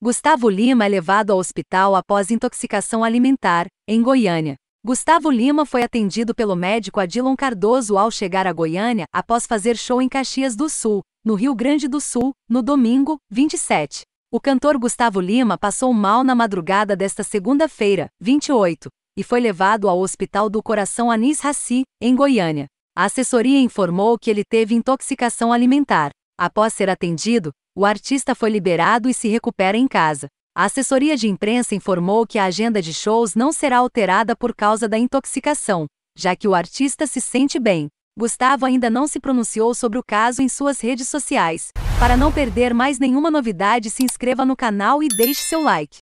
Gustavo Lima é levado ao hospital após intoxicação alimentar, em Goiânia. Gustavo Lima foi atendido pelo médico Adilon Cardoso ao chegar a Goiânia após fazer show em Caxias do Sul, no Rio Grande do Sul, no domingo, 27. O cantor Gustavo Lima passou mal na madrugada desta segunda-feira, 28, e foi levado ao Hospital do Coração Anis Raci, em Goiânia. A assessoria informou que ele teve intoxicação alimentar. Após ser atendido, o artista foi liberado e se recupera em casa. A assessoria de imprensa informou que a agenda de shows não será alterada por causa da intoxicação, já que o artista se sente bem. Gustavo ainda não se pronunciou sobre o caso em suas redes sociais. Para não perder mais nenhuma novidade, se inscreva no canal e deixe seu like.